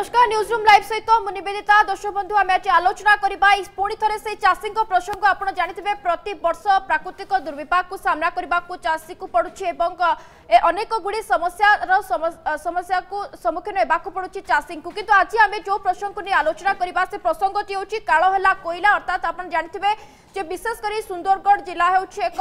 नमस्कार news room live सहित मुझ नवेदिता दर्शक बंधु आम आज आलोचना पुणी थे से चाषी प्रसंग आप जानते प्रत वर्ष प्राकृतिक दुर्विपाक को सामना करने को चाषी को पड़ुक अनेक गुड़ी समस्या समस्या को सम्मुखीन होगा पड़ी चाषी को कितु आज आम जो प्रसंग को नहीं आलोचना करवा से प्रसंगटी हूँ काल है कोईला अर्थात आप जानते जे विशेषकर सुंदरगढ़ जिला हूँ एक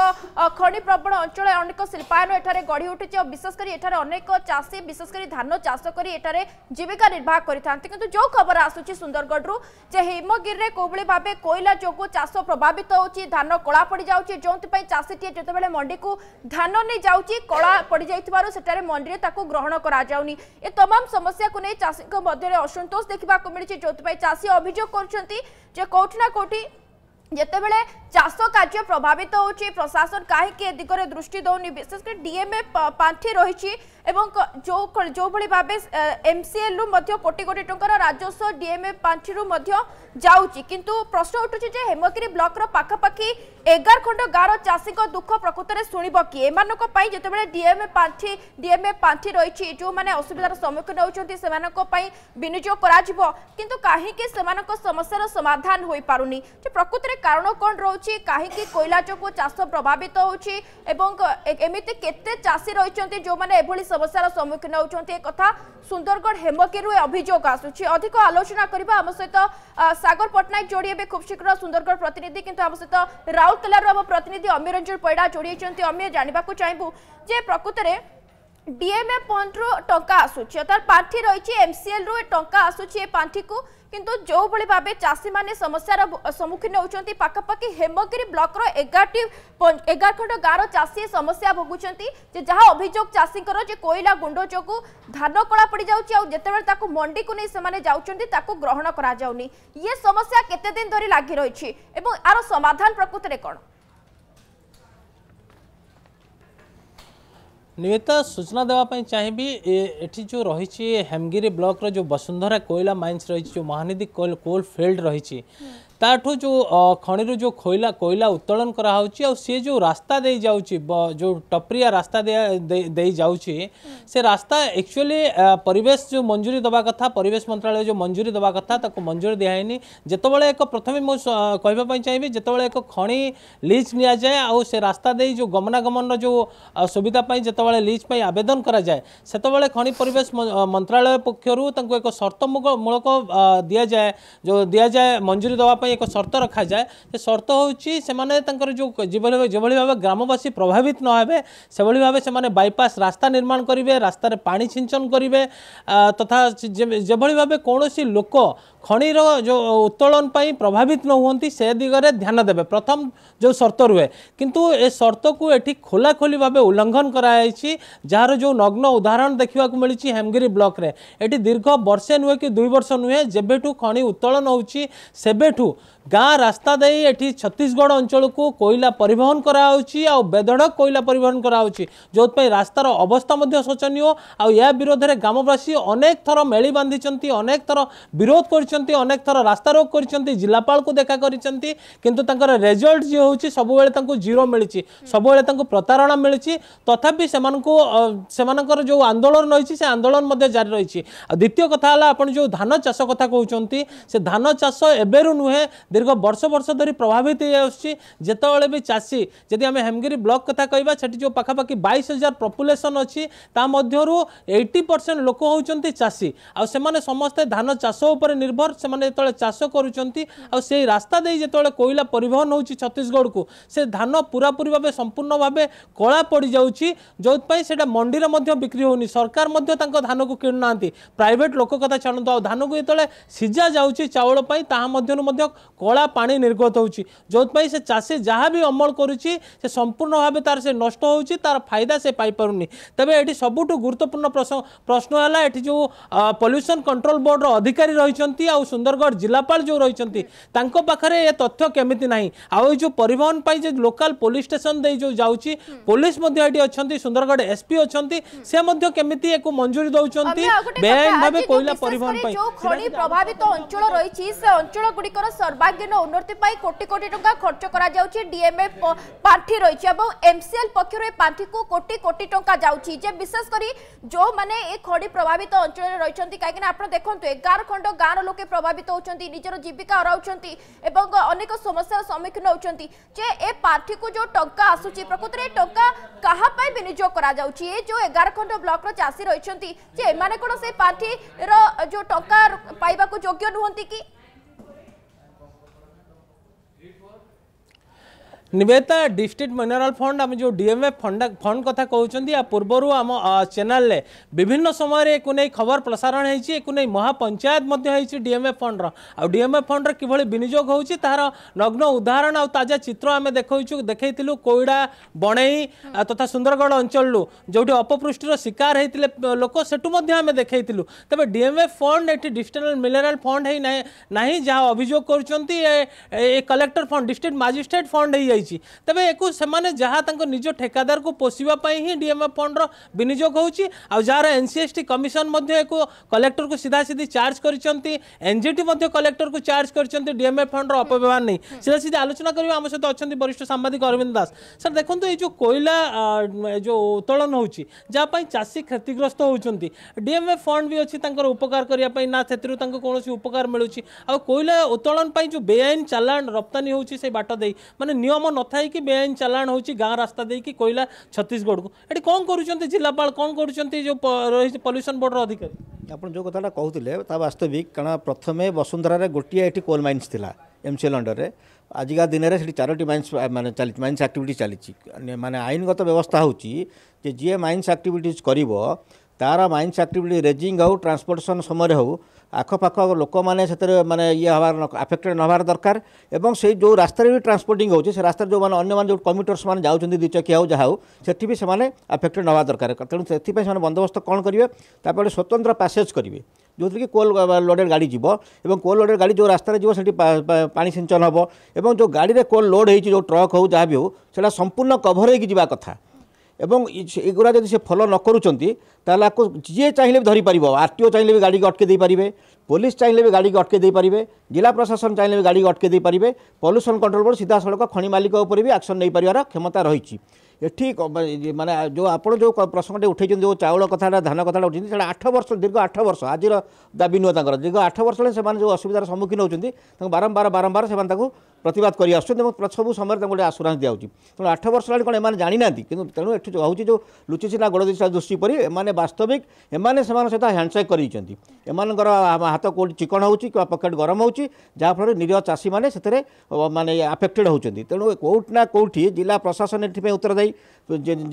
खणी प्रबण अंचल अनेक शिल्पायन एठार गढ़ी उठी विशेषकर चाषी विशेषकर धान चाष कर जीविका निर्वाह କରିଥାନ୍ତି କିନ୍ତୁ ଯେଉଁ ଖବର ଆସୁଛି ସୁନ୍ଦରଗଡ଼ରୁ ଯେ ହେମଗିରିରେ କୋଭଳି ଭାବେ କୋଇଲା ଯୋଗୁଁ ଚାଷ ପ୍ରଭାବିତ ହେଉଛି ଧାନ କଳା ପଡ଼ିଯାଉଛି ଯେଉଁଥିପାଇଁ ଚାଷୀଟିଏ ଯେତେବେଳେ ମଣ୍ଡିକୁ ଧାନ ନେଇ ଯାଉଛି କଳା ପଡ଼ିଯାଇଥିବାରୁ ସେଠାରେ ମଣ୍ଡିରେ ତାକୁ ଗ୍ରହଣ କରାଯାଉନି ଏ ତମାମ ସମସ୍ୟାକୁ ନେଇ ଚାଷୀଙ୍କ ମଧ୍ୟରେ ଅସନ୍ତୋଷ ଦେଖିବାକୁ ମିଳିଛି ଯେଉଁଥିପାଇଁ ଚାଷୀ ଅଭିଯୋଗ କରୁଛନ୍ତି ଯେ କୋଉଠି ନା କୋଉଠି যেতবে চাষ কার্য প্রভাবিত হচ্ছে প্রশাসন কী এ দিগরে দৃষ্টি দেউনি বিশেষ করে ডিএমএ পাঠি রয়েছে এবং যেভাবে ভাবে এমসিএল রু কোটি কোটি টাকার রাজস্ব ডিএমএ পাঠি যাচ্ছি কিন্তু প্রশ্ন উঠুছে যে হেমগিরি ব্লকর পাখাপাখি এগার খণ্ড গাঁর চাষী দুঃখ প্রকৃতরে শুণব কি এমানাই যেতবে ডিএমএ পাঠি ডিএমএ পাঠি রয়েছে যে অসুবিধার সম্মুখীন হচ্ছেন সে বিনিযোগ করা কিন্তু কী সে সমস্যার সমাধান হয়ে পু প্রকৃতরে কারণ কোণ রয়েছে কী কয়লা যোগ চাষ প্রভাবিত হচ্ছে এবং এমিতি কেতে চাষী রয়েছেন যে এভাবে সমস্যার সম্মুখীন হচ্ছেন একথা সুন্দরগড় হেমকিরু এ অভিযোগ আসুচি অধিক আলোচনা করা আমার সহ সাগর পট্টনাক যোড়ি এবে খুব শীঘ্র সুন্দরগড় প্রতিনিধি কিন্তু আমার সহ রাউরকেলার আমার প্রতিনিধি অমিরঞ্জন পৈড়া যোড়িয়েছেন অমি জাঁয়া চাইবু যে প্রকৃতরে ডিএমএ পণ্ডরু টঙ্কা আসুচি অর্থাৎ পাঠি রয়েছে এমসিএলরু টঙ্কা আসুচি এ পাঠিকু কিন্তু যেভাবে ভাবে চাষী মানে সমস্যার সম্মুখীন হচ্ছেন পাখাপাখি হেমগিরি ব্লকর এগারটি এগারখণ্ড গাঁর চাষী সমস্যা ভোগুচার যে যা অভিযোগ চাষীকর যে কইলা গুণ্ড যোগ ধান কলা পড়ি যাচ্ছে আতবে তাকে মন্ডি কু সে যাচ্ছেন তাকে গ্রহণ করা যাওনি ইয়ে সমস্যা কেতদিন ধরে লাগি রয়েছে এবং আর সমাধান প্রকৃতরে কোণ निमित्ता सूचना देवाई चाहिए ये जो रही हेमगिरी ब्लक्र जो वसुंधरा कोईला माइन्स रही जो महानिदी कोल कोल फिल्ड रही हम्म। ତାଠୁ ଯେଉଁ ଖଣିରୁ ଯେଉଁ କୋଇଲା କୋଇଲା ଉତ୍ତୋଳନ କରାହେଉଛି ଆଉ ସିଏ ଯେଉଁ ରାସ୍ତା ଦେଇ ଯାଉଛି ଯେଉଁ ଟପ୍ରିଆ ରାସ୍ତା ଦେଇ ଯାଉଛି ସେ ରାସ୍ତା ଆକ୍ଚୁଆଲି ପରିବେଶ ଯେଉଁ ମଞ୍ଜୁରୀ ଦେବା କଥା ପରିବେଶ ମନ୍ତ୍ରାଳୟ ଯେଉଁ ମଞ୍ଜୁରୀ ଦେବା କଥା ତାକୁ ମଞ୍ଜୁରୀ ଦିଆହେଇନି ଯେତେବେଳେ ଏକ ପ୍ରଥମେ ମୁଁ କହିବା ପାଇଁ ଚାହିଁବି ଯେତେବେଳେ ଏକ ଖଣି ଲିଜ୍ ନିଆଯାଏ ଆଉ ସେ ରାସ୍ତା ଦେଇ ଯେଉଁ ଗମନାଗମନର ଯେଉଁ ସୁବିଧା ପାଇଁ ଯେତେବେଳେ ଲିଜ୍ ପାଇଁ ଆବେଦନ କରାଯାଏ ସେତେବେଳେ ଖଣି ପରିବେଶ ମନ୍ତ୍ରାଳୟ ପକ୍ଷରୁ ତାଙ୍କୁ ଏକ ସର୍ତ୍ତ ମୂଳକ ଦିଆଯାଏ ଯେଉଁ ଦିଆଯାଏ ମଞ୍ଜୁରୀ ଦେବା ପାଇଁ ଏକ ସର୍ତ୍ତ ରଖାଯାଏ ସେ ସର୍ତ୍ତ ହେଉଛି ସେମାନେ ତାଙ୍କର ଯେଉଁ ଯେଭଳି যেভাবে ভাবে গ্রামবাসী প্রভাবিত নহবে সেভাবে ভাবে সে বাইপাস রাস্তা নির্মাণ করবে রাস্তার পাঁচ সিঞ্চন করবে তথা যেভাবে ভাবে কৌশি লোক ଖଣିର ଯେଉଁ ଉତ୍ତୋଳନ ପାଇଁ ପ୍ରଭାବିତ ନ ହୁଅନ୍ତି ସେ ଦିଗରେ ଧ୍ୟାନ ଦେବେ ପ୍ରଥମ ଯେଉଁ ସର୍ତ୍ତ ରୁହେ କିନ୍ତୁ ଏ ସର୍ତ୍ତକୁ ଏଠି ଖୋଲାଖୋଲି ଭାବେ ଉଲ୍ଲଙ୍ଘନ କରାଯାଇଛି ଯାହାର ଯେଉଁ ନଗ୍ନ ଉଦାହରଣ ଦେଖିବାକୁ ମିଳିଛି ହେମଗିରି ବ୍ଲକରେ ଏଠି ଦୀର୍ଘ ବର୍ଷେ ନୁହେଁ କି ଦୁଇ ବର୍ଷ ନୁହେଁ ଯେବେଠୁ ଖଣି ଉତ୍ତୋଳନ ହେଉଛି ସେବେଠୁ ଗାଁ ରାସ୍ତା ଦେଇ ଏଠି ଛତିଶଗଡ଼ ଅଞ୍ଚଳକୁ କୋଇଲା ପରିବହନ କରାହେଉଛି ଆଉ ବେଧଡ଼କ କୋଇଲା ପରିବହନ କରାହେଉଛି ଯେଉଁଥିପାଇଁ ରାସ୍ତାର ଅବସ୍ଥା ମଧ୍ୟ ଶୋଚନୀୟ ଆଉ ଏହା ବିରୋଧରେ ଗ୍ରାମବାସୀ ଅନେକ ଥର ମେଳି ବାନ୍ଧିଛନ୍ତି ଅନେକ ଥର ବିରୋଧ କରିଛନ୍ତି ଅନେକ ଥର ରାସ୍ତାରୋକ କରିଛନ୍ତି ଜିଲ୍ଲାପାଳକୁ ଦେଖା କରିଛନ୍ତି କିନ୍ତୁ ତାଙ୍କର ରେଜଲ୍ଟ ଯିଏ ହେଉଛି ସବୁବେଳେ ତାଙ୍କୁ ଜିରୋ ମିଳିଛି ସବୁବେଳେ ତାଙ୍କୁ ପ୍ରତାରଣା ମିଳିଛି ତଥାପି ସେମାନଙ୍କୁ ସେମାନଙ୍କର ଯେଉଁ ଆନ୍ଦୋଳନ ରହିଛି ସେ ଆନ୍ଦୋଳନ ମଧ୍ୟ ଜାରି ରହିଛି ଆଉ ଦ୍ୱିତୀୟ କଥା ହେଲା ଆପଣ ଯେଉଁ ଧାନ ଚାଷ କଥା କହୁଛନ୍ତି ସେ ଧାନ ଚାଷ ଏବେରୁ ନୁହେଁ দীর্ঘ বর্ষ বর্ষ ধর প্রভাবিত হয়ে আসছে যেতবে বি চাষী যদি আমি হেমগিরি ব্লক কথা কহবা সেটি যে পাখাপাখি বাইশ হাজার পপুলেসন অছি তা মধ্যরু এইটি পরসেন্ট লোক হচ্ছেন চাষী আসে সমস্তে ধান চাষ উপরে নির্ভর সে যেত চাষ করছেন সেই রাস্তা দিয়ে যেত কইলা পরিবহন হচ্ছে ছত্তিশগড়কু সে ধান পুরাপুরি ভাবে সম্পূর্ণ ভাবে কলা পড়ি যাচ্ছি যেপাই সেটা মন্ডিরে মধ্যে বিক্রি হোনি সরকার মধ্যে তাঙ্ক ধানকু কিণু না প্রাইভেট লোক কথা ছাড়ু ধানকু যেত সিজা যাচ্ছে চাউল তাহা মধ্যে କଳା ପାଣି ନିର୍ଗତ ହେଉଛି ଯେଉଁଥିପାଇଁ ସେ ଚାଷୀ ଯାହା ବି ଅମଳ କରୁଛି ସେ ସମ୍ପୂର୍ଣ୍ଣ ଭାବେ ତା'ର ସେ ନଷ୍ଟ ହେଉଛି ତା'ର ଫାଇଦା ସେ ପାଇପାରୁନି ତେବେ ଏଠି ସବୁଠୁ ଗୁରୁତ୍ୱପୂର୍ଣ୍ଣ ପ୍ରଶ୍ନ ହେଲା ଏଠି ଯେଉଁ ପଲ୍ୟୁସନ୍ କଣ୍ଟ୍ରୋଲ ବୋର୍ଡ଼ର ଅଧିକାରୀ ରହିଛନ୍ତି ଆଉ ସୁନ୍ଦରଗଡ଼ ଜିଲ୍ଲାପାଳ ଯେଉଁ ରହିଛନ୍ତି ତାଙ୍କ ପାଖରେ ଏ ତଥ୍ୟ କେମିତି ନାହିଁ ଆଉ ଏଇ ଯେଉଁ ପରିବହନ ପାଇଁ ଯେ ଲୋକାଲ ପୋଲିସ ଷ୍ଟେସନ ଦେଇ ଯେଉଁ ଯାଉଛି ପୋଲିସ ମଧ୍ୟ ଏଠି ଅଛନ୍ତି ସୁନ୍ଦରଗଡ଼ ଏସ୍ପି ଅଛନ୍ତି ସେ ମଧ୍ୟ କେମିତି ଏକୁ ମଞ୍ଜୁରୀ ଦେଉଛନ୍ତି ବେଆଇନ ଭାବେ କୋଇଲା ପରିବହନ ପାଇଁ ଖଣି ପ୍ରଭାବିତ ଅଞ୍ଚଳ ରହିଛି ସେ ଅଞ୍ଚଳ ଗୁଡ଼ିକର ସର୍ବା ସର୍ବାଙ୍ଗୀନ ଉନ୍ନତି ପାଇଁ କୋଟି କୋଟି ଟଙ୍କା ଖର୍ଚ୍ଚ କରାଯାଉଛି ଡିଏମ୍ଏ ପାଣ୍ଠି ରହିଛି ଏବଂ ଏମ୍ସିଏଲ୍ ପକ୍ଷରୁ ଏ ପାଣ୍ଠିକୁ କୋଟି କୋଟି ଟଙ୍କା ଯାଉଛି ଯେ ବିଶେଷ କରି ଯେଉଁମାନେ ଏ ଖଡ଼ି ପ୍ରଭାବିତ ଅଞ୍ଚଳରେ ରହିଛନ୍ତି କାହିଁକିନା ଆପଣ ଦେଖନ୍ତୁ ଏଗାର ଖଣ୍ଡ ଗାଁର ଲୋକେ ପ୍ରଭାବିତ ହେଉଛନ୍ତି ନିଜର ଜୀବିକା ହରାଉଛନ୍ତି ଏବଂ ଅନେକ ସମସ୍ୟାର ସମ୍ମୁଖୀନ ହେଉଛନ୍ତି ଯେ ଏ ପାଣ୍ଠିକୁ ଯେଉଁ ଟଙ୍କା ଆସୁଛି ପ୍ରକୃତରେ ଏ ଟଙ୍କା କାହା ପାଇଁ ବିନିଯୋଗ କରାଯାଉଛି ଏ ଯେଉଁ ଏଗାର ଖଣ୍ଡ ବ୍ଲକର ଚାଷୀ ରହିଛନ୍ତି ଯେ ଏମାନେ କ'ଣ ସେ ପାଣ୍ଠିର ଯେଉଁ ଟଙ୍କା ପାଇବାକୁ ଯୋଗ୍ୟ ନୁହନ୍ତି କି निवेदा डिस्ट्रिक्ट मिनराल फंड आम जो डीएमएफ फंड फंड कथ कौन आ पूर्व आम चेल विभिन्न समय एक खबर प्रसारण होने महापंचायत डीएमएफ फंड डीएमएफ फंड रनिजोग तार नग्न उदाहरण आजा चित्र आम देखु देखु कईड़ा बणई तथा सुंदरगढ़ अंचलू जो अपपृष्टर शिकार होते लोक से आम देखु तेज डीएमएफ फंड ये डिस्ट्रिक्ट मिनेराल फंड ना जहाँ अभोग कर collector fund district magistrate fund हो जाइए तेज एक जहाँ निज ठेकादार को पोषापी ही डीएमए फंड्र विनियोग होन सी एस टी कमिशन एक कलेक्टर को सीधा सीधी चार्ज करनजेटी कलेक्टर को चार्ज करीएमए फंड्र अपव्यवहार नहीं सीधा सीधे आलोचना करेंगे आम सहित अच्छा वरिष्ठ सांबादिक अरविंद दास सर देखो ये जो कोईला जो उत्तोलन होती चाषी क्षतिग्रस्त होतीएमए फंड भी अच्छी उपकार करने ना कौन उपकार मिलूँ आईला उत्तोलन जो बेआईन चलाण रप्तानी हो बाट दे मानते नियम କାମ ନଥାଇକି କି ବେଆଇନ ଚାଲାଣ ହେଉଛି ଗାଁ ରାସ୍ତା ଦେଇକି କୋଇଲା ଛତିଶଗଡ଼କୁ ଏଠି କ'ଣ କରୁଛନ୍ତି ଜିଲ୍ଲାପାଳ କ'ଣ କରୁଛନ୍ତି ଯେଉଁ ରହିଛି ପଲ୍ୟୁସନ୍ ବୋର୍ଡ଼ର ଅଧିକାରୀ ଆପଣ ଯେଉଁ କଥାଟା କହୁଥିଲେ ତା ବାସ୍ତବିକ କାରଣ ପ୍ରଥମେ ବସୁନ୍ଧରାରେ ଗୋଟିଏ ଏଠି କୋଲ୍ ମାଇନ୍ସ ଥିଲା ଏମ୍ସିଏଲ୍ ଅଣ୍ଡରରେ ଆଜିକା ଦିନରେ ସେଠି ଚାରୋଟି ମାଇନ୍ସ ମାନେ ଚାଲିଛି ମାଇନ୍ସ ଆକ୍ଟିଭିଟି ଚାଲିଛି ମାନେ ଆଇନଗତ ବ୍ୟବସ୍ଥା ହେଉଛି ଯେ ଯିଏ ମାଇନ୍ସ ଆକ୍ଟିଭିଟିଜ୍ କରିବ ତା'ର ମାଇନ୍ସ ଆକ୍ଟିଭିଟି ରେଜିଂ ହେଉ ଟ୍ରାନ୍ସପୋର୍ଟେସନ୍ ସମୟରେ ହେଉ আখপাখ লোকমানে সেতরে মানে ইয়ে হওয়ার আফেক্টেড ন হওয়ার দরকার এবং সেই যে রাস্তায় বি ট্রান্সপোর্টিং হচ্ছে সে রাস্তায় যে অন্য মানে যে কমিটর্স মানে যাচ্ছেন দ্বিচকিয়া হোক যা হোক সেটি বি সে আফেক্টেড ন হওয়া দরকার তেমন সেপাই সে বন্দোবস্ত কম করবে তারপরে স্বতন্ত্র প্যাসেজ করবে ଯେଉଁଥିରେକି কোল ଲୋଡ଼େଡ଼୍ গাড়ি যাব এবং কোল ଲୋଡ଼େଡ଼୍ গাড়ি যে ରାସ୍ତାରେ যাব সেটি ପାଣି সিঞ্চন হব এবং যে গাড়ি কোল লোড হয়েছে যে ট্রক হোক যা বি হোক সেটা সম্পূর্ণ কভর হয়ে ଯିବା কথা ଏବଂ ଏଗୁଡ଼ା ଯଦି ସେ ଫଲୋ ନ କରୁଛନ୍ତି ତାହେଲେ ଆକୁ ଯିଏ ଚାହିଁଲେ ବି ଧରିପାରିବ ଆର୍ ଟି ଓ ଚାହିଁଲେ ବି ଗାଡ଼ିକି ଅଟକେଇ ଦେଇପାରିବେ ପୋଲିସ ଚାହିଁଲେ ବି ଗାଡ଼ିକି ଅଟକେଇ ଦେଇପାରିବେ ଜିଲ୍ଲା ପ୍ରଶାସନ ଚାହିଁଲେ ବି ଗାଡ଼ିକି ଅଟକେଇ ଦେଇପାରିବେ ପଲ୍ୟୁସନ୍ କଣ୍ଟ୍ରୋଲ ବୋର୍ଡ଼ ସିଧାସଳଖ ଖଣି ମାଲିକ ଉପରେ ବି ଆକ୍ସନ୍ ନେଇପାରିବାର କ୍ଷମତା ରହିଛି ଏଠି ମାନେ ଯେଉଁ ଆପଣ ଯେଉଁ ପ୍ରସଙ୍ଗଟି ଉଠାଇଛନ୍ତି ଯେଉଁ ଚାଉଳ କଥାଟା ଧାନ କଥାଟା ଉଠାଇଛନ୍ତି ସେଇଟା ଆଠ ବର୍ଷ ଦୀର୍ଘ ଆଠ ବର୍ଷ ଆଜିର ଦାବି ନୁହଁ ତାଙ୍କର ଦୀର୍ଘ ଆଠ ବର୍ଷ ହେଲେ ସେମାନେ ଯେଉଁ ଅସୁବିଧାର ସମ୍ମୁଖୀନ ହେଉଛନ୍ତି ତାଙ୍କୁ ବାରମ୍ବାର ବାରମ୍ବାର ସେମାନେ ତାକୁ প্রতিবাদ করে আসছেন এবং সবু সময় তাঁর গোটে আশ্বাস দিয়াছি তেমন আট বর্ষ হলে কোণ এমন জাঁ না কিন্তু তেমন এটি হচ্ছে যে লুচি সিনা লুচিচিনা গোড়দিশা দৃষ্টি পরি এমানে বাস্তবিক এমানে সে হ্যান্ডসেক হ্যান্ডশেক করেছেন এমানকর হাত কোটি চিকন হচ্ছে কিংবা পকেট গরম হচ্ছে যা ফলে নিরীহ চাষী মানে সেতরে মানে আফেক্টেড হচ্ছেন তেমন কোটি না কোটি জেলা প্রশাসন এটি উত্তরদায়ী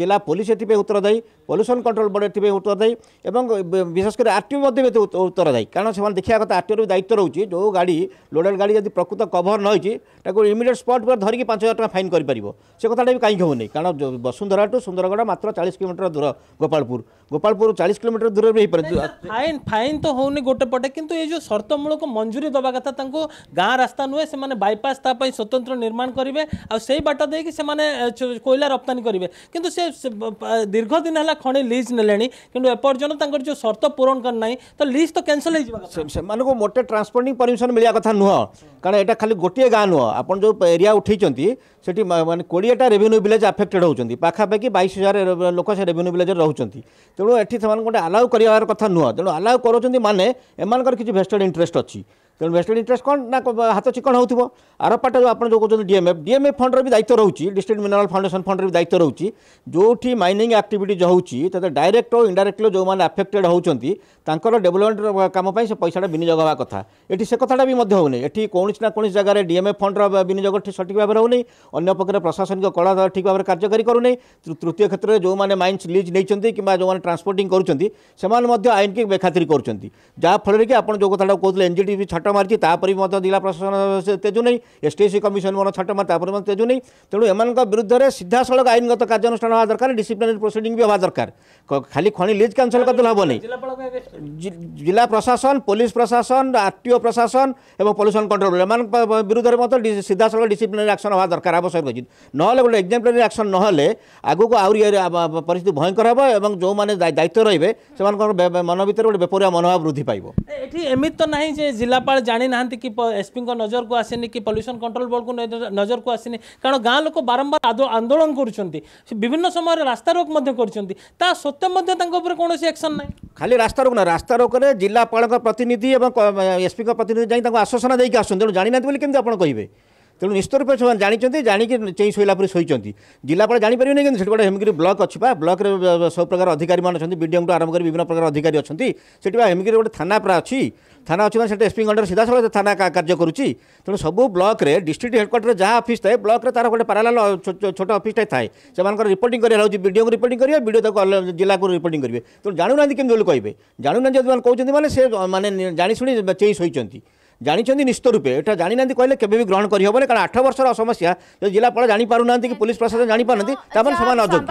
জেলা পুলিশ এতে উত্তরদায়ী পল্যুশন কন্ট্রোল বোর্ড এতে উত্তরদায়ী এবং বিশেষ করে আরটিও মধ্যে এতে উত্তরদায়ী কারণ সে দেখা কথা আরটিওর দায়িত্ব রয়েছে যে গাড়ি লোডেড গাড়ি যদি প্রকৃত কভর নহেছি তাকে ইমিডিয়েট স্পট উপরে ধরিকি পাঁচ হাজার টাকা ফাইন করে করিপারিব সে কথাটা কাইক হেউনি কারণ বসুন্ধরা টু সুন্দরগড় মাত্র চাশ কিলোমিটার দূর গোপালপুর গোপালপুর চাশ কিলোমিটার দূর ফাইন ফাইন তো হোনি গোটে পটে কিন্তু এই যে শর্তমূলক মঞ্জুরি দেওয়া কথা তাঁকু গাঁ রাস্তা নুয়ে সে বাইপাস তা স্বতন্ত্র নির্মাণ করবে আর সেই বাট দিয়ে সে কয়লা রপ্তানি করবে କିନ୍ତୁ ସେ ଦୀର୍ଘ ଦିନ ହେଲା ଖଣି ଲିଜ୍ ନେଲେଣି କିନ୍ତୁ ଏପର୍ଯ୍ୟନ୍ତ ତାଙ୍କର ଯେଉଁ ସର୍ତ୍ତ ପୂରଣ କରିନାହିଁ ତ ଲିଜ୍ ତ କ୍ୟାନସଲ୍ ହେଇଯିବ ସେମାନଙ୍କୁ ମୋଟେ ଟ୍ରାନ୍ସପୋର୍ଟିଂ ପରମିସନ୍ ମିଳିବା କଥା ନୁହଁ କାରଣ ଏଇଟା ଖାଲି ଗୋଟିଏ ଗାଁ ନୁହଁ ଆପଣ ଯେଉଁ ଏରିଆ ଉଠେଇଛନ୍ତି ସେଠି ମାନେ କୋଡ଼ିଏଟା ରେଭିନ୍ୟୁ ଭିଲେଜ୍ ଆଫେକ୍ଟେଡ୍ ହେଉଛନ୍ତି ପାଖାପାଖି ବାଇଶ ହଜାର ଲୋକ ସେ ରେଭିନ୍ୟୁ ଭିଲେଜ୍ରେ ରହୁଛନ୍ତି ତେଣୁ ଏଠି ସେମାନଙ୍କୁ ଗୋଟେ ଆଲାଉ କରିବାର କଥା ନୁହଁ ତେଣୁ ଆଲାଉ କରୁଛନ୍ତି ମାନେ ଏମାନଙ୍କର କିଛି ଭେଷ୍ଟେଡ୍ ଇଣ୍ଟରେଷ୍ଟ ଅଛି तेणु वेस्टेड इंटरेस्ट कौन ना हाथ चिकन हो आर पार्ट जो आप जो कहते डीएमएफ डीएमएफ फंड्र भी दायित्व रोच डिस्ट्रिक्ट मिनराल फाउंडेसन फंड्र भी दायित्व रोच जो माइनिंग आक्टिट होती डायरेक्ट और इंडाइरेक्टली जो मैंने अफेक्टेड होकर डेवलपमेंट काम से पैसा विनियोग हाँ कथ ये से कथा भी हो कौन ना कौन जगह डीएमएफ फंड्र विनियोग सठिक भाव में होने पक्ष प्रशासनिक कला ठीक भाव में कार्यकारी करूँ तृतीय क्षेत्र में जो मैंने माइन्स लिज नहीं कि जो मैंने ट्रांसपोर्टिंग करते आईन की बेखातिर करा फल कि आप जो कथा कहते भी छाट ଛାଟ ମାରିଛି ତାପରେ ବି ମଧ୍ୟ ଜିଲ୍ଲା ପ୍ରଶାସନ ତେଜୁ ନାହିଁ ଏସ୍ଟିଏସ୍ସି କମିଶନ ମଧ୍ୟ ଛାଟ ମାରି ତାପରେ ମଧ୍ୟ ତେଜୁ ନାହିଁ ତେଣୁ ଏମାନଙ୍କ ବିରୁଦ୍ଧରେ ସିଧାସଳଖ ଆଇନଗତ କାର୍ଯ୍ୟାନୁଷ୍ଠାନ ହେବା ଦରକାର ଡିସିପ୍ଲିନାରୀ ପ୍ରୋସିଡିଂ ବି ହେବା ଦରକାର ଖାଲି ଖଣି ଲିଜ୍ କ୍ୟାନସଲ୍ କରିଦେଲେ ହେବନି ଜିଲ୍ଲା ପ୍ରଶାସନ ପୋଲିସ ପ୍ରଶାସନ ଆର୍ଟିଓ ପ୍ରଶାସନ ଏବଂ ପଲ୍ୟୁସନ୍ କଣ୍ଟ୍ରୋଲ ଏମାନଙ୍କ ବିରୁଦ୍ଧରେ ମଧ୍ୟ ସିଧାସଳଖ ଡିସିପ୍ଲିନାରୀ ଆକ୍ସନ୍ ହେବା ଦରକାର ଆବଶ୍ୟକ ରହିଛି ନହେଲେ ଗୋଟେ ଏକ୍ଜାମ୍ପଲାରୀ ଆକ୍ସନ୍ ନହେଲେ ଆଗକୁ ଆହୁରି ପରିସ୍ଥିତି ଭୟଙ୍କର ହେବ ଏବଂ ଯେଉଁମାନେ ଦାୟିତ୍ୱ ରହିବେ ସେମାନଙ୍କର ମନ ଭିତରେ ଗୋଟେ ବେପରୁଆ ମନୋଭାବ ବୃଦ୍ଧି ପାଇବ ଏଠି ଏମିତି ତ ନାହିଁ ଯେ ଜିଲ୍ଲାପାଳ ଯେତେବେଳେ ଜାଣିନାହାନ୍ତି କି ଏସ୍ପିଙ୍କ ନଜରକୁ ଆସିନି କି ପଲ୍ୟୁସନ୍ କଣ୍ଟ୍ରୋଲ ବୋର୍ଡ଼କୁ ନଜରକୁ ଆସିନି କାରଣ ଗାଁ ଲୋକ ବାରମ୍ବାର ଆନ୍ଦୋଳନ କରୁଛନ୍ତି ବିଭିନ୍ନ ସମୟରେ ରାସ୍ତାରୋକ ମଧ୍ୟ କରିଛନ୍ତି ତା ସତ୍ତ୍ୱେ ମଧ୍ୟ ତାଙ୍କ ଉପରେ କୌଣସି ଆକ୍ସନ୍ ନାହିଁ ଖାଲି ରାସ୍ତାରୋକ ନା ରାସ୍ତାରୋକରେ ଜିଲ୍ଲାପାଳଙ୍କ ପ୍ରତିନିଧି ଏବଂ ଏସ୍ପିଙ୍କ ପ୍ରତିନିଧି ଯାଇ ତାଙ୍କୁ ଆଶ୍ୱାସନା ଦେଇକି ଆସୁଛନ୍ତି ତେଣୁ ଜାଣିନାହାନ୍ତି ବୋଲି କେମିତି ଆପଣ କହିବେ তেমন নিস্তর উপরে সে জাঁচি জাঁকি চেই শোলা পরে শোইছেন জেলাপাল জাঁপারে না কিন্তু সেটি গোটে হেমিগিরি ব্লক অছি ব্লকের সব প্রকার অধিকারী মানে অনেক বিডিওঙ্কু আরম্ভ করে বিভিন্ন প্রকার অধিকারী অনেক সেটি বা হেমিগিরি গোটে থানা পুরা অছি থানা অনেক সেটা এসপি অন্ডার সিধাসল থানা কার্য করুচি তেমন সব ব্লকের ডিস্ট্রিক্ট হেডকোয়ার্টার যা অফিস থাকে ব্লকের তার গোটে প্যারালাল ছোট অফিসটা থাকে সে রিপোর্টিং করা হচ্ছে বিডিওকে রিপোর্টিং করবে বিডিও তাকে জেলা রিপোর্টিং করবে তেমন জাঁ জাণুনা কেমি কেবে জাঁ না যদি মানে কৌন মানে সে মানে জাঁশুনি চেই শোইছেন ଜାଣିଛନ୍ତି ନିଶ୍ଚିତ ରୂପେ ଏଇଟା ଜାଣିନାହାନ୍ତି କହିଲେ କେବେ ବି ଗ୍ରହଣ କରିହେବନି କାରଣ ଆଠ ବର୍ଷର ସମସ୍ୟା ଯଦି ଜିଲ୍ଲାପାଳ ଜାଣିପାରୁନାହାନ୍ତି କି ପୋଲିସ ପ୍ରଶାସନ ଜାଣିପାରୁନାହାନ୍ତି ତାପରେ ସେମାନେ ଅଯୋଗ୍ୟ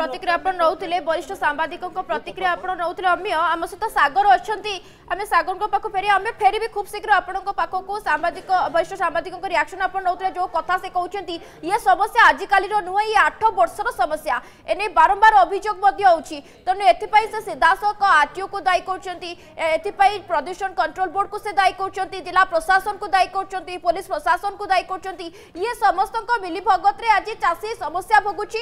ପ୍ରତିକ୍ରିୟା ଆପଣ ନେଉଥିଲେ ବରିଷ୍ଠ ସାମ୍ବାଦିକଙ୍କ ପ୍ରତିକ୍ରିୟା ଆପଣ ନେଉଥିଲେ ଅମ୍ୟ ଆମ ସହିତ ସାଗର ଅଛନ୍ତି ଆମେ ସାଗରଙ୍କ ପାଖକୁ ଫେରି ଆମେ ଫେରି ବି ଖୁବ୍ ଶୀଘ୍ର ଆପଣଙ୍କ ପାଖକୁ ସାମ୍ବାଦିକ ବରିଷ୍ଠ ସାମ୍ବାଦିକଙ୍କ ରିଆକ୍ସନ୍ ଆପଣ ନେଉଥିଲେ ଯେଉଁ କଥା ସେ କହୁଛନ୍ତି ଇଏ ସମସ୍ୟା ଆଜିକାଲିର ନୁହେଁ ଇଏ ଆଠ ବର୍ଷର ସମସ୍ୟା ଏନେଇ ବାରମ୍ବାର ଅଭିଯୋଗ ମଧ୍ୟ ହେଉଛି ତେଣୁ ଏଥିପାଇଁ ସେ ସିଧାସଳଖ ଆର୍ଟିଓକୁ ଦାୟୀ କରୁଛନ୍ତି ଏଥିପାଇଁ ପ୍ରଦୂଷଣ କଣ୍ଟ୍ରୋଲ ବୋର୍ଡକୁ ସେ ଦାୟୀ କରୁଛନ୍ତି জেলা প্রশাসন কু দায়ী করছেন পুলিশ প্রশাসন কু দায়ী করছেন ইয়ে সমস্ত মিলিভগতরে আজ চাষী সমস্যা ভোগুছি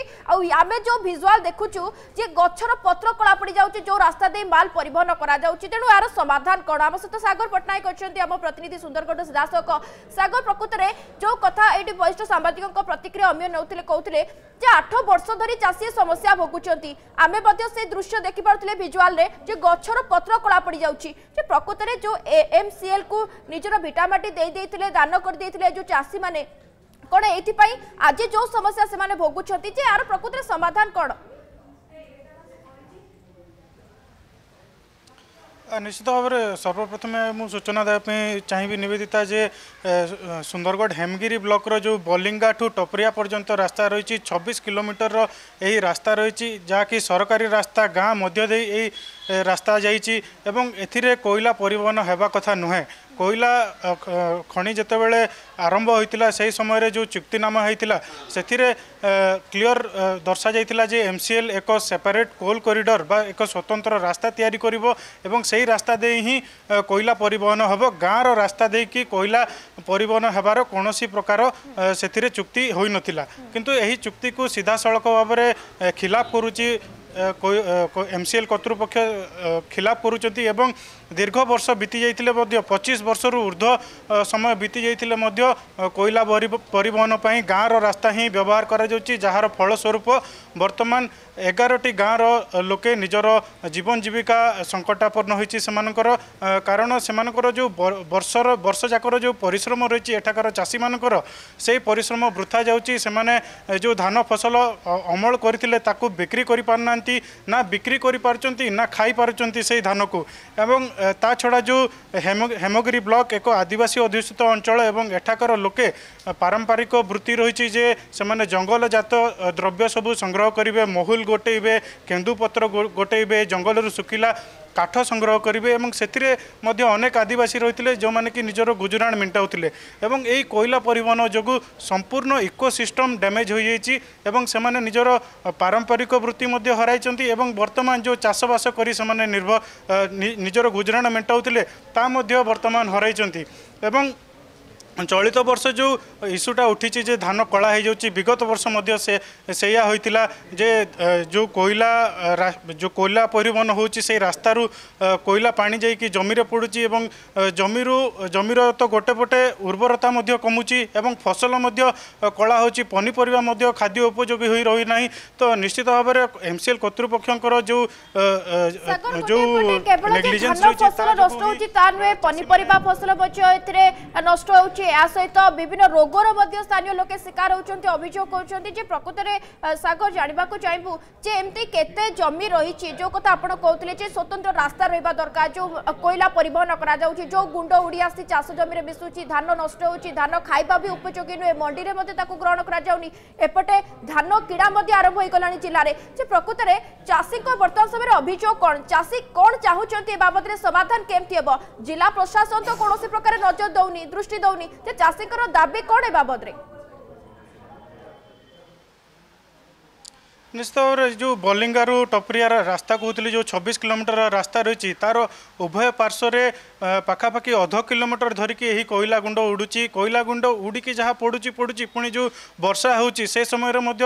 আমি যে ভিজুয়াল দেখুছু যে গছর পত্র কলা পড়ি যাচ্ছে যে রাস্তা দিয়ে মাল পরিবহন করা যাচ্ছে তেমন এর সমাধান কণ আমার সহ সাগর পট্টনাক অনেক আমার প্রতিনিধি সুন্দরগড় সিধাসখ সাগর প্রকৃতরে যে কথা এটি বরিষ্ঠ সাংবাদিক প্রতিক্রিয়া অমিয় নেউলে কৌলে যে আঠ বর্ষ ধরি চাষী সমস্যা ভোগুচার আমি সে দৃশ্য দেখিপারে ভিজুয়ালে যে গছর পত্র কলা পড়ি যাচ্ছি যে প্রকৃতরে যে এএমসিএল কু নিজের ভিটামাটি দিয়ে দান করে যে চাষী মানে কোণ এইপাই আজ যে সমস্যা সে ভোগুচার যে আর প্রকৃতরে সমাধান কোণ ନିଶ୍ଚିତ ଭାବରେ ସର୍ବପ୍ରଥମେ ମୁଁ ସୂଚନା ଦେବା ପାଇଁ ଚାହିଁବି ନିବେଦିତା ଯେ ସୁନ୍ଦରଗଡ଼ ହେମଗିରି ବ୍ଲକର ଯେଉଁ ବଲିଙ୍ଗାଠୁ ଟପରିଆ ପର୍ଯ୍ୟନ୍ତ ରାସ୍ତା ରହିଛି ଛବିଶ କିଲୋମିଟରର ଏହି ରାସ୍ତା ରହିଛି ଯାହାକି ସରକାରୀ ରାସ୍ତା ଗାଁ ମଧ୍ୟ ଦେଇ ଏହି ରାସ୍ତା ଯାଇଛି ଏବଂ ଏଥିରେ କୋଇଲା ପରିବହନ ହେବା କଥା ନୁହେଁ କୋଇଲା ଖଣି ଯେତେବେଳେ ଆରମ୍ଭ ହୋଇଥିଲା ସେହି ସମୟରେ ଯେଉଁ ଚୁକ୍ତିନାମା ହୋଇଥିଲା ସେଥିରେ କ୍ଲିଅର ଦର୍ଶାଯାଇଥିଲା ଯେ ଏମ୍ ସି ଏଲ୍ ଏକ ସେପାରେଟ୍ କୋଲ୍ କରିଡ଼ର ବା ଏକ ସ୍ୱତନ୍ତ୍ର ରାସ୍ତା ତିଆରି କରିବ ଏବଂ ସେହି ରାସ୍ତା ଦେଇ ହିଁ କୋଇଲା ପରିବହନ ହେବ ଗାଁର ରାସ୍ତା ଦେଇକି କୋଇଲା ପରିବହନ ହେବାର କୌଣସି ପ୍ରକାର ସେଥିରେ ଚୁକ୍ତି ହୋଇନଥିଲା କିନ୍ତୁ ଏହି ଚୁକ୍ତିକୁ ସିଧାସଳଖ ଭାବରେ ଖିଲାପ କରୁଛି एम सी एल कर्तृपक्ष खिलाफ करुँच ଦୀର୍ଘ ବର୍ଷ ବିତି ଯାଇଥିଲେ ମଧ୍ୟ ପଚିଶ ବର୍ଷରୁ ଉର୍ଦ୍ଧ୍ୱ ସମୟ ବିତି ଯାଇଥିଲେ ମଧ୍ୟ କୋଇଲା ପରିବହନ ପାଇଁ ଗାଁର ରାସ୍ତା ହିଁ ବ୍ୟବହାର କରାଯାଉଛି ଯାହାର ଫଳସ୍ୱରୂପ ବର୍ତ୍ତମାନ ଏଗାରଟି ଗାଁର ଲୋକେ ନିଜର ଜୀବନ ଜୀବିକା ସଙ୍କଟାପନ୍ନ ହୋଇଛି ସେମାନଙ୍କର କାରଣ ସେମାନଙ୍କର ଯେଉଁ ବର୍ଷର ବର୍ଷଯାକର ଯେଉଁ ପରିଶ୍ରମ ରହିଛି ଏଠାକାର ଚାଷୀମାନଙ୍କର ସେଇ ପରିଶ୍ରମ ବୃଥା ଯାଉଛି ସେମାନେ ଯେଉଁ ଧାନ ଫସଲ ଅମଳ କରିଥିଲେ ତାକୁ ବିକ୍ରି କରିପାରୁନାହାନ୍ତି ନା ବିକ୍ରି କରିପାରୁଛନ୍ତି ନା ଖାଇପାରୁଛନ୍ତି ସେଇ ଧାନକୁ ଏବଂ ତା ଛଡ଼ା ଯେଉଁ ହେମ ହେମଗିରି ବ୍ଲକ ଏକ ଆଦିବାସୀ ଅଧ୍ୟୁଷିତ ଅଞ୍ଚଳ ଏବଂ ଏଠାକାର ଲୋକେ ପାରମ୍ପରିକ ବୃତ୍ତି ରହିଛି ଯେ ସେମାନେ ଜଙ୍ଗଲଜାତ ଦ୍ରବ୍ୟ ସବୁ ସଂଗ୍ରହ କରିବେ ମହୁଲ ଗୋଟେଇବେ କେନ୍ଦୁପତ୍ର ଗୋଟେଇବେ ଜଙ୍ଗଲରୁ ଶୁଖିଲା କାଠ ସଂଗ୍ରହ କରିବେ ଏବଂ ସେଥିରେ ମଧ୍ୟ ଅନେକ ଆଦିବାସୀ ରହିଥିଲେ ଯେଉଁମାନେ କି ନିଜର ଗୁଜୁରାଣ ମେଣ୍ଟାଉଥିଲେ ଏବଂ ଏହି କୋଇଲା ପରିବହନ ଯୋଗୁଁ ସମ୍ପୂର୍ଣ୍ଣ ଇକୋସିଷ୍ଟମ୍ ଡ୍ୟାମେଜ୍ ହୋଇଯାଇଛି ଏବଂ ସେମାନେ ନିଜର ପାରମ୍ପରିକ ବୃତ୍ତି ମଧ୍ୟ ହରାଇଛନ୍ତି ଏବଂ ବର୍ତ୍ତମାନ ଯେଉଁ ଚାଷବାସ କରି ସେମାନେ ନିର୍ଭ ନିଜର ଗୁଜୁରାଣ ମେଣ୍ଟାଉଥିଲେ ତା ମଧ୍ୟ ବର୍ତ୍ତମାନ ହରାଇଛନ୍ତି ଏବଂ মানে চলিত বর্ষ যে ইস্যুটা উঠিছে যে ধান কলা হয়ে যাচ্ছে বিগত বর্ষ সে সেইয়া হয়েছিল যে যে কয়লা যে কয়লা পরিবহন হচ্ছে সেই রাস্তার কয়লা পা যাই জমিরে পড়ুছি এবং জমিরু জমির তো গোটে পটে উর্বরতা কমুচি এবং ফসল কলা হচ্ছে পনিপরিবা খাদ্য উপযোগী হয়ে রই না তো নিশ্চিত ভাবে এমসিএল কর্তৃপক্ষ নষ্ট হচ্ছে ଏହା ସହିତ ବିଭିନ୍ନ ରୋଗର ମଧ୍ୟ ସ୍ଥାନୀୟ ଲୋକେ ଶିକାର ହେଉଛନ୍ତି ଅଭିଯୋଗ କରୁଛନ୍ତି ଯେ ପ୍ରକୃତରେ ସାଗର ଜାଣିବାକୁ ଚାହିଁବୁ ଯେ ଏମିତି କେତେ ଜମି ରହିଛି ଯେଉଁ କଥା ଆପଣ କହୁଥିଲେ ଯେ ସ୍ୱତନ୍ତ୍ର ରାସ୍ତା ରହିବା ଦରକାର ଯେଉଁ କୋଇଲା ପରିବହନ କରାଯାଉଛି ଯେଉଁ ଗୁଣ୍ଡ ଉଡ଼ି ଆସି ଚାଷ ଜମିରେ ମିଶୁଛି ଧାନ ନଷ୍ଟ ହେଉଛି ଧାନ ଖାଇବା ବି ଉପଯୋଗୀ ନୁହେଁ ମଣ୍ଡିରେ ମଧ୍ୟ ତାକୁ ଗ୍ରହଣ କରାଯାଉନି ଏପଟେ ଧାନ କିଡ଼ା ମଧ୍ୟ ଆରମ୍ଭ ହୋଇଗଲାଣି ଜିଲ୍ଲାରେ ଯେ ପ୍ରକୃତରେ ଚାଷୀଙ୍କ ବର୍ତ୍ତମାନ ସମୟରେ ଅଭିଯୋଗ କ'ଣ ଚାଷୀ କ'ଣ ଚାହୁଁଛନ୍ତି ଏ ବାବଦରେ ସମାଧାନ କେମିତି ହେବ ଜିଲ୍ଲା ପ୍ରଶାସନ ତ କୌଣସି ପ୍ରକାର ନଜର ଦେଉନି ଦୃଷ୍ଟି ଦେଉନି ଯେ ଚାଷୀଙ୍କର ଦାବି କ'ଣ ଏ ବାବଦରେ ନିଶ୍ଚିତ ଭାବରେ ଯେଉଁ ବଲିଙ୍ଗାରୁ ଟପରିଆର ରାସ୍ତା କହୁଥିଲି ଯେଉଁ ଛବିଶ କିଲୋମିଟର ରାସ୍ତା ରହିଛି ତାର ଉଭୟ ପାର୍ଶ୍ୱରେ ପାଖାପାଖି ଅଧ କିଲୋମିଟର ଧରିକି ଏହି କୋଇଲା ଗୁଣ୍ଡ ଉଡ଼ୁଛି କୋଇଲା ଗୁଣ୍ଡ ଉଡ଼ିକି ଯାହା ପଡ଼ୁଛି ପଡ଼ୁଛି ପୁଣି ଯେଉଁ ବର୍ଷା ହେଉଛି ସେ ସମୟରେ ମଧ୍ୟ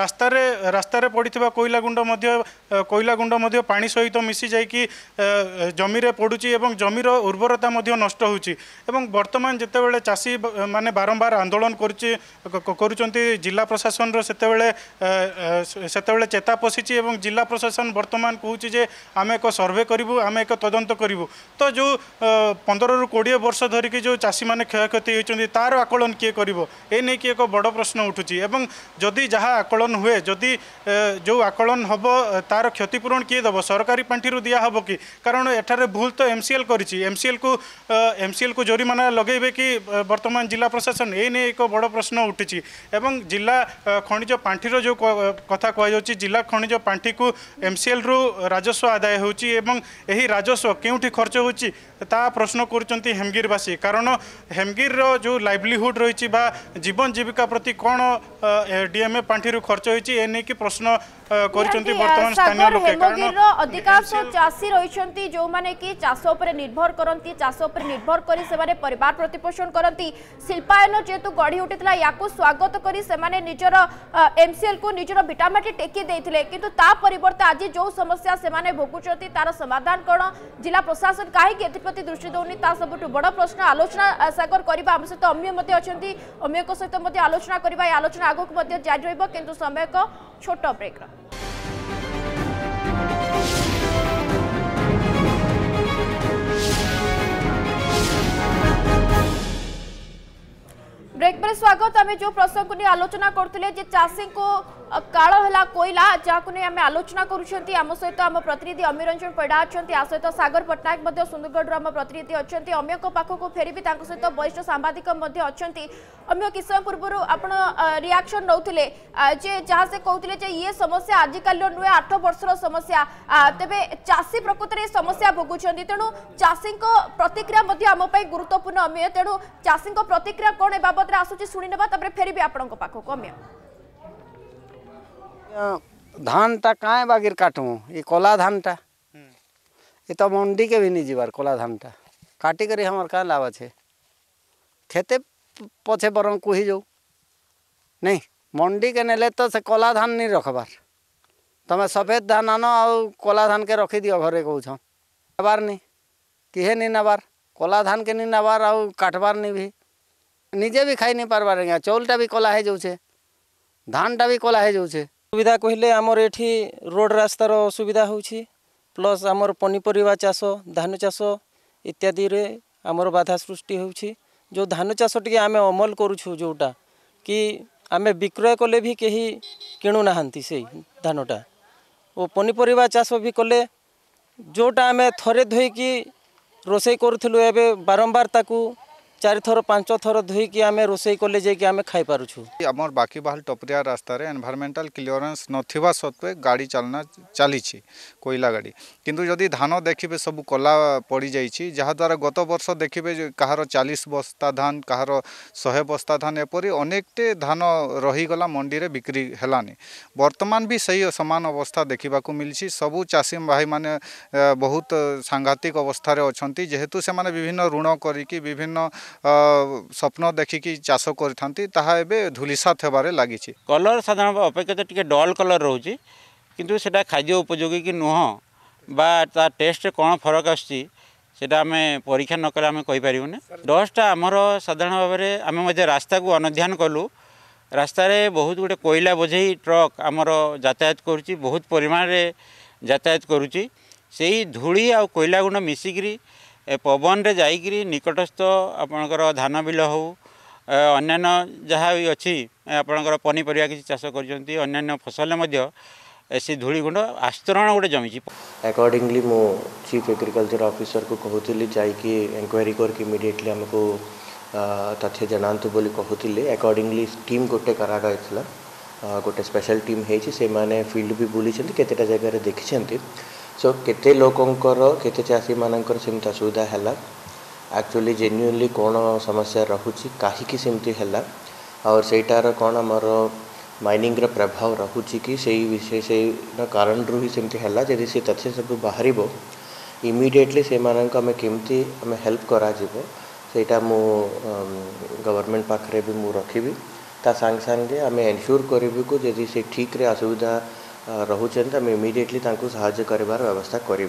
ରାସ୍ତାରେ ରାସ୍ତାରେ ପଡ଼ିଥିବା କୋଇଲା ଗୁଣ୍ଡ ମଧ୍ୟ କୋଇଲା ଗୁଣ୍ଡ ମଧ୍ୟ ପାଣି ସହିତ ମିଶିଯାଇକି ଜମିରେ ପଡ଼ୁଛି ଏବଂ ଜମିର ଉର୍ବରତା ମଧ୍ୟ ନଷ୍ଟ ହେଉଛି ଏବଂ ବର୍ତ୍ତମାନ ଯେତେବେଳେ ଚାଷୀ ମାନେ ବାରମ୍ବାର ଆନ୍ଦୋଳନ କରୁଛି କରୁଛନ୍ତି ଜିଲ୍ଲା ପ୍ରଶାସନର ସେତେବେଳେ ସେତେବେଳେ ଚେତା ପଶିଛି ଏବଂ ଜିଲ୍ଲା ପ୍ରଶାସନ ବର୍ତ୍ତମାନ କହୁଛି ଯେ ଆମେ ଏକ ସର୍ଭେ କରିବୁ ଆମେ ଏକ ତଦନ୍ତ କରିବୁ ତ ଯେଉଁ ପନ୍ଦରରୁ କୋଡ଼ିଏ ବର୍ଷ ଧରିକି ଯେଉଁ ଚାଷୀମାନେ କ୍ଷୟକ୍ଷତି ହୋଇଛନ୍ତି ତାର ଆକଳନ କିଏ କରିବ ଏ ନେଇକି ଏକ ବଡ଼ ପ୍ରଶ୍ନ ଉଠୁଛି ଏବଂ ଯଦି ଯାହା ଆକଳନ ହୁଏ ଯଦି ଯେଉଁ ଆକଳନ ହେବ ତାର କ୍ଷତିପୂରଣ କିଏ ଦେବ ସରକାରୀ ପାଣ୍ଠିରୁ ଦିଆହେବ କି କାରଣ ଏଠାରେ ଭୁଲ ତ ଏମ୍ ସି ଏଲ୍ କରିଛି ଏମ୍ସିଏଲ୍କୁ ଏମ୍ସିଏଲ୍କୁ ଜୋରିମାନା ଲଗେଇବେ କି ବର୍ତ୍ତମାନ ଜିଲ୍ଲା ପ୍ରଶାସନ ଏ ନେଇ ଏକ ବଡ଼ ପ୍ରଶ୍ନ ଉଠୁଛି ଏବଂ ଜିଲ୍ଲା ଖଣିଜ ପାଣ୍ଠିର ଯେଉଁ କଥା କୁହାଯାଉଛି ଜିଲ୍ଲା ଖଣିଜ ପାଣ୍ଠିକୁ ଏମ୍ସିଏଲ୍ରୁ ରାଜସ୍ୱ ଆଦାୟ ହେଉଛି ଏବଂ ଏହି ରାଜସ୍ୱ କେଉଁଠି ଖର୍ଚ୍ଚ ହେଉଛି তা প্রশ্ন করছেন হেমগিরবাসী কারণ হেমগির যে লাইভলিহুড রয়েছে বা জীবন জীবিকা প্রতি কোণ ডিএমএ পাঠি খরচ হয়েছে এ নিয়ে প্রশ্ন କରିଛନ୍ତି ବର୍ତ୍ତମାନ ସ୍ଥାନୀୟ ଲୋକେ କାରଣ ଅଧିକାଂଶ ଚାଷୀ ରହିଛନ୍ତି ଯେଉଁମାନେ କି ଚାଷ ଉପରେ ନିର୍ଭର କରନ୍ତି ଚାଷ ଉପରେ ନିର୍ଭର କରି ସେମାନେ ପରିବାର ପ୍ରତିପୋଷଣ କରନ୍ତି ଶିଳ୍ପାୟନ ଯେହେତୁ ଗଢ଼ି ଉଠିଥିଲା ୟାକୁ ସ୍ୱାଗତ କରି ସେମାନେ ନିଜର ଏମ୍ସିଏଲ୍କୁ ନିଜର ଭିଟାମାଟି ଟେକି ଦେଇଥିଲେ କିନ୍ତୁ ତା ପରିବର୍ତ୍ତେ ଆଜି ଯେଉଁ ସମସ୍ୟା ସେମାନେ ଭୋଗୁଛନ୍ତି ତାର ସମାଧାନ କ'ଣ ଜିଲ୍ଲା ପ୍ରଶାସନ କାହିଁକି ଏଥିପ୍ରତି ଦୃଷ୍ଟି ଦେଉନି ତା ସବୁଠୁ ବଡ଼ ପ୍ରଶ୍ନ ଆଲୋଚନା ସାଗର କରିବା ଆମ ସହିତ ଅମ୍ୟ ମଧ୍ୟ ଅଛନ୍ତି ଅମ୍ୟଙ୍କ ସହିତ ମଧ୍ୟ ଆଲୋଚନା କରିବା ଏ ଆଲୋଚନା ଆଗକୁ ମଧ୍ୟ ଜାରି ରହିବ କିନ୍ତୁ ସମୟ ଏକ ଛୋଟ ବ୍ରେକ୍ର ब्रेक पर स्वागत आम जो प्रसंग आलोचना करें चाषी को কাল হেলা কইলা যাকে আমি আলোচনা করছেন আম সহ আমার প্রতিনিধি অমি রঞ্জন পৈডা অনেক আ সহ সাগর পট্টনাক সুন্দরগড় আমার প্রতিনিধি অনেক অমিয়ক পাখক ফেরবি তা সহ বরিষ্ঠ সাংবাদিক অনেক অমিয় কিছু পূর্ব আপনার রিয়াকশন নৌলে যে যা সে কৌলে যে ইয়ে সমস্যা আজকাল নুহে আঠ বর্ষর সমস্যা তবে চাষী প্রকৃতরে এই সমস্যা ভোগুচার তেমন চাষী প্রতিক্রিয়া আমি গুরুত্বপূর্ণ অমিয় তেমন চাষী প্রতিক্রিয়া কোণ এ বাবদে আসুচি শুনে নেওয়া তাপরে ফেরবি আপনার পাখক অমিয় धान कहे बाकी काटमु ये कला धान हम्म। ये तो मंडी के भी नहीं जीवार कला धान काटी करी हमार कहाँ लाभ अच्छे खेते पछे बर कुही जो नहीं मंडी के नेले तो से कला धान नहीं रखबार तुम सफेद धान आन कोला धान के रखी दियो घरे कौ नबार नहीं किहे नहीं नबार कोला धान के नहीं नबार आउ काटबार नहीं भी निजे भी खाई नहीं पार्बार आज्ञा चौलटा भी कला है जो छे धानटा भी कला है जो छे सुविधा कहले आमर एटी रोड रास्तार असुविधा हो प्लस आमर पनीपरिया चाष धान चाष इत्यादि आमर बाधा सृष्टि हो धान चाष टे आम अमल करोटा कि आम विक्रय कले भी कहीं किणुना से धानटा और पनीपरिया चाष भी कले जोटा आम थे धोईकी रोसे करूँ ए बारंबार ताकू चारिथर पांच थर धोईकि आम रोष कले जाए खाईपुम बाकी बाहल टपरिया रास्त एनभारमेंटाल क्लीयरेन्स ना सत्वे गाड़ी चलना चली कोईला गाड़ी कितु जदि धान देखिए सब कला पड़ जाइए जहाद्वारा गत बर्ष देखिए कह चालीस बस्ता धान कह शहे बस्ता धान एपरी अनेकटे धान रहीगला मंडी में बिक्री है बर्तमान भी सही सामान अवस्था देखा मिली सबू चाषी भाई मैंने बहुत सांघातिक अवस्था अच्छा जेहेतु से विभिन्न ऋण कर স্বপ্ন দেখিকি চাষ করে তাহা এবে ধূলিসাত হবারে লাগিছে কলর সাধারণত অপেক্ষা টিকি ডল কলর রয়েছে কিন্তু সেটা খাদ্য উপযোগী কি নুহ বা তা টেস্টে কোণ ফরক আসছে সেটা আমি পরীক্ষা নকলে আমি কইপারুনি ডস্টটা আমার সাধারণ ভাবে আমি মধ্যে রাস্তাকে অনুধ্যান কলু রাস্তার বহুত গোটে কয়লা বোঝাই ট্রক আমার যাতায়াত করছি বহুত পরিমাণে যাতায়াত করুছি সেই ধূলি আ কয়লা গুণ মিশিকি ଏ ପବନରେ ଯାଇକିରି ନିକଟସ୍ଥ ଆପଣଙ୍କର ଧାନ ବିଲ ହେଉ ଅନ୍ୟାନ୍ୟ ଯାହା ବି ଅଛି ଆପଣଙ୍କର ପନିପରିବା କିଛି ଚାଷ କରିଛନ୍ତି ଅନ୍ୟାନ୍ୟ ଫସଲ ମଧ୍ୟ ସେ ଧୂଳିଗୁଣ୍ଡ ଆସ୍ତରଣ ଗୋଟେ ଜମିଛି ଆକର୍ଡିଙ୍ଗଲି ମୁଁ ଚିଫ୍ ଏଗ୍ରିକଲଚର ଅଫିସରକୁ କହୁଥିଲି ଯାଇକି ଏନକ୍ୱାରି କରିକି ଇମିଡ଼ିଏଟଲି ଆମକୁ ତଥ୍ୟ ଜଣାନ୍ତୁ ବୋଲି କହୁଥିଲେ ଆକର୍ଡିଙ୍ଗଲି ଟିମ୍ ଗୋଟେ କରାଯାଇଥିଲା ଗୋଟେ ସ୍ପେଶାଲ ଟିମ୍ ହେଇଛି ସେମାନେ ଫିଲ୍ଡ ବି ବୁଲିଛନ୍ତି କେତେଟା ଜାଗାରେ ଦେଖିଛନ୍ତି सो के लोकंर केषी मान सेमती असुविधा है आकचुअली जेन्युनली कौन समस्या रुचि कहीं है और सहीटार कौन मोर माइनिंग प्रभाव रुचि कि कारण रू ही सेमती है यदि सब बाहर इमिडियेटली से मानी केमती आम हेल्प करा मु गवर्नमेंट पाखे भी मुझे रखी ता सांगे आम एनश्योर करी को ठिक्रे असुविधा रोचे इमिडली सावस्था करें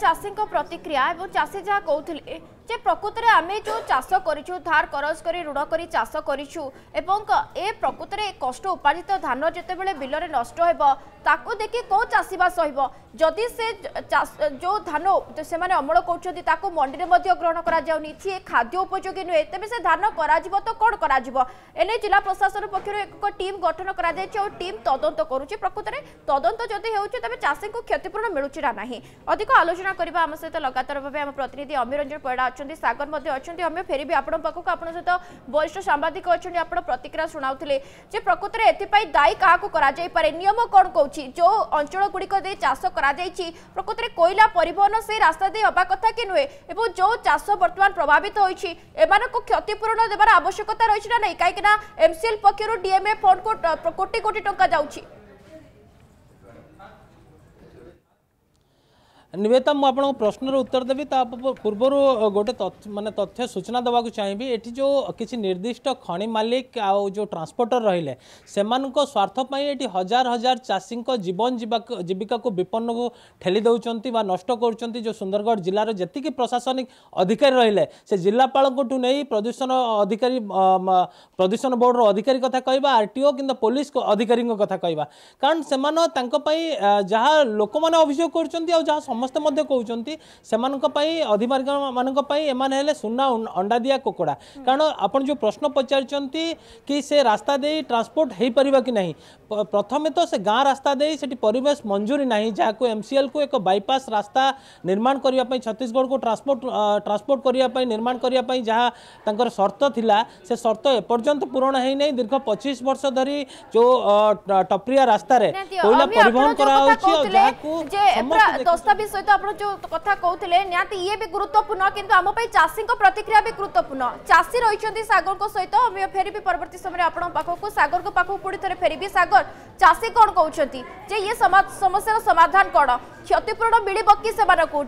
चाषी प्रतिक्रिया चाषी जहाँ कहते যে প্রকৃতরে আমি যে চাষ করছু ধার করজ করে ঋণ করে চাষ করছু এবং এ প্রকৃতরে কষ্ট উপার্জিত ধান যেতবে বিলরে নষ্ট হব তা দেখি কেউ চাষীবাস সহব যদি সে যে ধান সে অমল করছেন তা মন্ডিরে গ্রহণ করা যাওনি সি খাদ্য উপযোগী নুহে তবে সে ধান করা তো কোণ করা এনে জেলা প্রশাসন পক্ষ টিম গঠন করা যাই টিম তদন্ত করুছে প্রকৃতরে তদন্ত যদি হচ্ছে তবে চাষী ক্ষতিপূরণ মিলুছে না অধিক আলোচনা করা আমার সহ লগাতার ভাবে আমার প্রতিনিধি অমিরঞ্জন পয়ড়া অনেক সাগর অমে ফেরবি আপনার পাখক আপনার সহ বরিষ্ঠ সাংবাদিক অনেক আপনার প্রতিক্রিয়া শুণাউলে যে প্রকৃতরে এপাই দায়ী কাহকু করা যাইপরে নিয়ম কম কৌছি যে অঞ্চলগুড়ি দিয়ে চাষ করা যাই প্রকৃতরে কয়লা পরিবহন সেই রাস্তা দিয়ে হওয়া কথা কি নুহে এবং যে চাষ বর্তমান প্রভাবিত হয়েছে এমানক ক্ষতিপূরণ দেবার আবশ্যকতা রয়েছে না নাই কিনা এমসিএল পক্ষ ডিএমএ ফন্ড কোটি কোটি টঙ্কা যাচ্ছে निवेदा मुझे प्रश्नर उत्तर देवी ता पूर्व गोटे मानने तथ्य सूचना देवाक चाहिए ये जो किसी निर्दिष्ट खणी मालिक आज ट्रांसपोर्टर रही है स्वार्थपाई ये हजार हजार चाषी जीवन जीवा जीविका को विपन्न को ठेली दौर नष्ट कर सुंदरगढ़ जिलार जी प्रशासनिक अधिकारी रही है से जिलापा नहीं प्रदूषण अधिकारी प्रदूषण बोर्ड अधिकारी कथ कह आर टीओ कि पुलिस अधिकारी कथा कह कारण से जहाँ लोक मैंने अभियोग कर समस्ते कौन से अधिकारी मानी एम सुना अंडा दि कुकड़ा कारण आप जो प्रश्न पचारे रास्ता दे ट्रांसपोर्ट हो पार कि ना प्रथम तो से गाँ रास्ता परेश मंजूरी ना जहाँ को एम सी एल को एक बैपास रास्ता निर्माण करने छत्तीशगढ़ को ट्रांसपोर्ट ट्रांसपोर्ट करने निर्माण करने जहाँ सर्त थी से सर्त एपर्तंत पूरण है ना दीर्घ पचीस वर्ष धरी जो टप्रिया रास्त कोई সহিত আপনার যে কথা কৌলে নিহতি ইয়ে বি গুরুত্বপূর্ণ কিন্তু আমি চাষী প্রতিক্রিয়া বি গুরুত্বপূর্ণ চাষী রয়েছেন সাগর সহিত আমি ফেরবি পরবর্তী সময় আপনার পাখক সাগর পাখক পুড়ি থে ফেরবি সাগর চাষী কম কৌন যে ইয়ে সমস্যার সমাধান কণ ক্ষতিপূরণ মিলব কি সে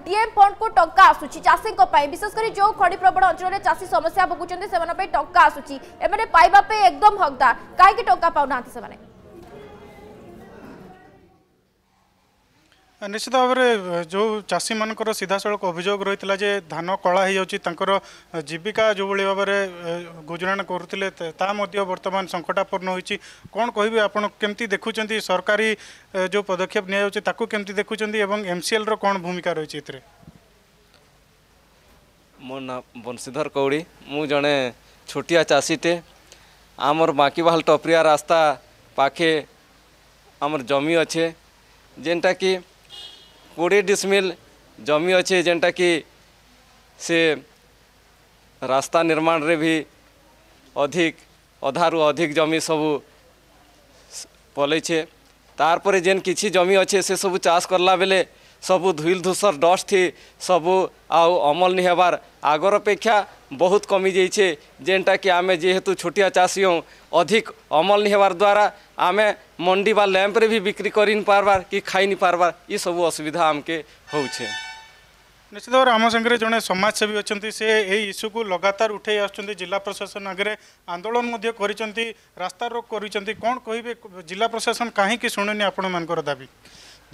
ডিএম ফন্ডকু টঙ্কা আসুচি চাষী বিশেষ করে যে খড়িপ্রবণ অঞ্চলের চাষী সমস্যা ভোগুচ্ছেন সে টঙ্কা আসুচি এমানে পাইবা একদম হকদার কী টঙ্কা পাও না সে ନିଶ୍ଚିତ ଭାବରେ ଯେଉଁ ଚାଷୀମାନଙ୍କର ସିଧାସଳଖ ଅଭିଯୋଗ ରହିଥିଲା ଯେ ଧାନ କଳା ହୋଇଯାଉଛି ତାଙ୍କର ଜୀବିକା ଯେଉଁଭଳି ଭାବରେ ଗୁଜୁରାଣ କରୁଥିଲେ ତାହା ମଧ୍ୟ ବର୍ତ୍ତମାନ ସଙ୍କଟାପନ୍ନ ହୋଇଛି କ'ଣ କହିବେ ଆପଣ କେମିତି ଦେଖୁଛନ୍ତି ସରକାରୀ ଯେଉଁ ପଦକ୍ଷେପ ନିଆଯାଉଛି ତାକୁ କେମିତି ଦେଖୁଛନ୍ତି ଏବଂ ଏମ୍ସିଏଲ୍ର କ'ଣ ଭୂମିକା ରହିଛି ଏଥିରେ ମୋ ନାଁ ବଂଶୀଧର କୌଡ଼ି ମୁଁ ଜଣେ ଛୋଟିଆ ଚାଷୀଟେ ଆମର ବାଙ୍କିବାହାଲ ଟପ୍ରିଆ ରାସ୍ତା ପାଖେ ଆମର ଜମି ଅଛେ ଯେନ୍ଟାକି কোড়ি ডিসমিল জমি অছে যেটা কি সে রাস্তা নির্মাণরে ভি অধিক অধারু অধিক জমি সবু পলাইছে তারপরে যেন কিছু জমি অছে সে সবু চাষ করলা বেলে ସବୁ ଧୁଇଲ ଧୂସର ଡଷ୍ଟ ଥି ସବୁ ଆଉ ଅମଲ ନି ହେବାର୍ ଆଗର ଅପେକ୍ଷା ବହୁତ କମିଯାଇଛେ ଯେନ୍ଟାକି ଆମେ ଯେହେତୁ ଛୋଟିଆ ଚାଷୀ ହଉଁ ଅଧିକ ଅମଲ ନି ହେବାର୍ ଦ୍ୱାରା ଆମେ ମଣ୍ଡି ବା ଲ୍ୟାମ୍ପରେ ବି ବିକ୍ରି କରିନି ପାର୍ବାର୍ କି ଖାଇନି ପାର୍ବାର୍ ଇ ସବୁ ଅସୁବିଧା ଆମକେ ହଉଛେ ନିଶ୍ଚିତ ଭାବରେ ଆମ ସାଙ୍ଗରେ ଜଣେ ସମାଜସେବୀ ଅଛନ୍ତି ସେ ଏହି ଇସ୍ୟୁକୁ ଲଗାତାର ଉଠାଇ ଆସୁଛନ୍ତି ଜିଲ୍ଲା ପ୍ରଶାସନ ଆଗରେ ଆନ୍ଦୋଳନ ମଧ୍ୟ କରିଛନ୍ତି ରାସ୍ତାରୋକ କରିଛନ୍ତି କ'ଣ କହିବେ ଜିଲ୍ଲା ପ୍ରଶାସନ କାହିଁକି ଶୁଣୁନି ଆପଣମାନଙ୍କର ଦାବି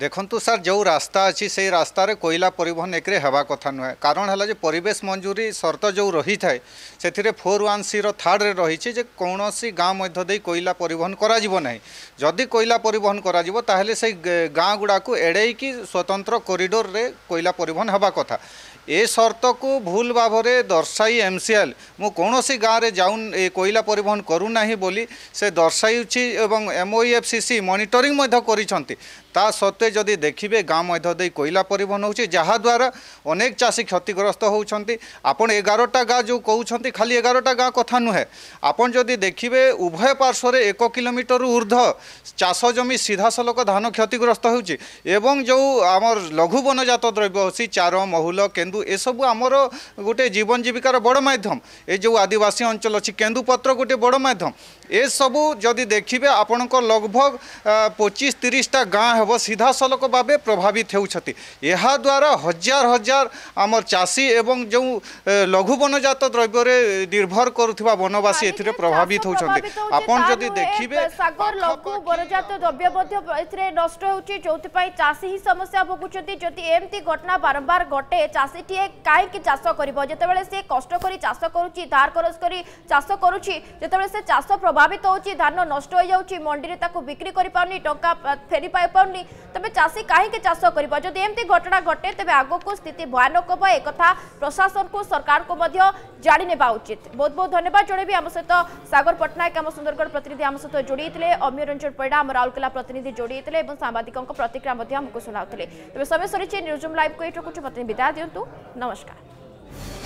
ଦେଖନ୍ତୁ ସାର୍ ଯେଉଁ ରାସ୍ତା ଅଛି ସେଇ ରାସ୍ତାରେ କୋଇଲା ପରିବହନ ଏକରେ ହେବା କଥା ନୁହେଁ କାରଣ ହେଲା ଯେ ପରିବେଶ ମଞ୍ଜୁରୀ ସର୍ତ୍ତ ଯେଉଁ ରହିଥାଏ ସେଥିରେ ଫୋର୍ ୱାନ୍ ସିର ଥାର୍ଡ଼ରେ ରହିଛି ଯେ କୌଣସି ଗାଁ ମଧ୍ୟ ଦେଇ କୋଇଲା ପରିବହନ କରାଯିବ ନାହିଁ ଯଦି କୋଇଲା ପରିବହନ କରାଯିବ ତାହେଲେ ସେଇ ଗାଁ ଗୁଡ଼ାକୁ ଏଡ଼େଇକି ସ୍ୱତନ୍ତ୍ର କରିଡ଼ୋରରେ କୋଇଲା ପରିବହନ ହେବା କଥା ଏ ସର୍ତ୍ତକୁ ଭୁଲ ଭାବରେ ଦର୍ଶାଇ ଏମ୍ସିଏଲ୍ ମୁଁ କୌଣସି ଗାଁରେ ଯାଉ କୋଇଲା ପରିବହନ କରୁନାହିଁ ବୋଲି ସେ ଦର୍ଶାଇଛି ଏବଂ ଏମ୍ଓଇଏଫ୍ସିସି ମନିଟରିଂ ମଧ୍ୟ କରିଛନ୍ତି তা সত্ত্বে যদি দেখবে গাঁ মধ্য দিয়ে কয়লা পরিবহন হচ্ছে যাহাদ্বারা অনেক চাষী ক্ষতিগ্রস্ত হচ্ছেন আপন এগারোটা গাঁ যে কৌন খালি এগারোটা গাঁ কথা নুহে আপন যদি দেখবে উভয় পার্শ্বরে এক কিলোমিটর ঊর্ধ্ব চাষ জমি সিধাসলখ ধান ক্ষতিগ্রস্ত হচ্ছে এবং যে আমার লঘু বনজাত দ্রব্য অছি চার মহুল কেন্দু এসবু আমার গোটে জীবন জীবিকার বড় মাধ্যম এই যে আদিবাসী অঞ্চল অছি কেন্দুপত্র গোটে বড় মাধ্যম এসবু যদি দেখবে আপনার লগভগ পঁচিশ তিরিশটা গাঁ ହେବ ସିଧାସଳଖ ଭାବେ ପ୍ରଭାବିତ ହେଉଛନ୍ତି ଏହାଦ୍ୱାରା ହଜାର ହଜାର ଆମର ଚାଷୀ ଏବଂ ଯେଉଁ ଲଘୁ ବନଜାତ ଦ୍ରବ୍ୟରେ ନିର୍ଭର କରୁଥିବା ବନବାସୀ ଏଥିରେ ପ୍ରଭାବିତ ହେଉଛନ୍ତି ଆପଣ ଯଦି ଦେଖିବେ ସାଗର ଲଘୁ ବନଜାତ ଦ୍ରବ୍ୟ ମଧ୍ୟ ଏଥିରେ ନଷ୍ଟ ହେଉଛି ଯେଉଁଥିପାଇଁ ଚାଷୀ ହିଁ ସମସ୍ୟା ଭୋଗୁଛନ୍ତି ଯଦି ଏମିତି ଘଟଣା ବାରମ୍ବାର ଘଟେ ଚାଷୀଟିଏ କାହିଁକି ଚାଷ କରିବ ଯେତେବେଳେ ସେ କଷ୍ଟ କରି ଚାଷ କରୁଛି ଧାର କରଜ କରି ଚାଷ କରୁଛି ଯେତେବେଳେ ସେ ଚାଷ ପ୍ରଭାବିତ ହେଉଛି ଧାନ ନଷ୍ଟ ହୋଇଯାଉଛି ମଣ୍ଡିରେ ତାକୁ ବିକ୍ରି କରିପାରୁନି ଟଙ୍କା ଫେରି ପାଇପାରୁନି तबे चासी काहे के चासो करबो जदी एमती घटना घटे तबे आगो को स्थिति भयानक हो एक कथा प्रशासन को सरकार को मध्य जाडी नेबा उचित बहुत बहुत धन्यवाद जणे भी हम सहित सागर पटनायक हम सुंदरगढ़ प्रतिनिधि हम सहित जोडीतले अम्यरंजन पैडा हम राउरकेला प्रतिनिधि जोडीतले एवं सांबादिक को प्रतिक्रिया मध्य हमको सुनाउतले तबे समय सरी छे न्यूज रूम लाइव को एटो कुछ प्रतिनिधि बिदा दियंतु नमस्कार